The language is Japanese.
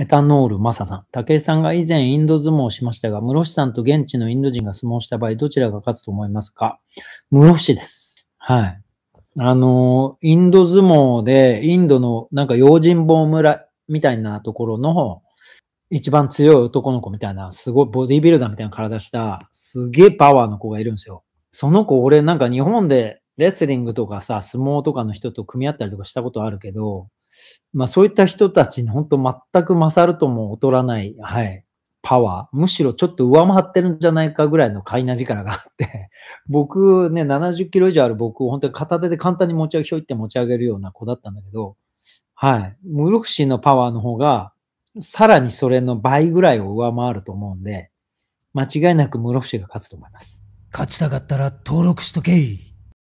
エタノールマサさん。武井さんが以前インド相撲をしましたが、室伏さんと現地のインド人が相撲した場合、どちらが勝つと思いますか室伏です。はい。あの、インド相撲で、インドのなんか用心棒村みたいなところの、一番強い男の子みたいな、すごいボディービルダーみたいな体した、すげえパワーの子がいるんですよ。その子、俺なんか日本でレスリングとかさ、相撲とかの人と組み合ったりとかしたことあるけど、まあそういった人たちに本当全く勝るとも劣らない、はい、パワー、むしろちょっと上回ってるんじゃないかぐらいの買いな力があって、僕ね、70キロ以上ある僕を本当に片手で簡単に持ち上げ、ひょいって持ち上げるような子だったんだけど、はい、ムルクシーのパワーの方が、さらにそれの倍ぐらいを上回ると思うんで、間違いなくムロシが勝つと思います。勝ちたかったら登録しとけ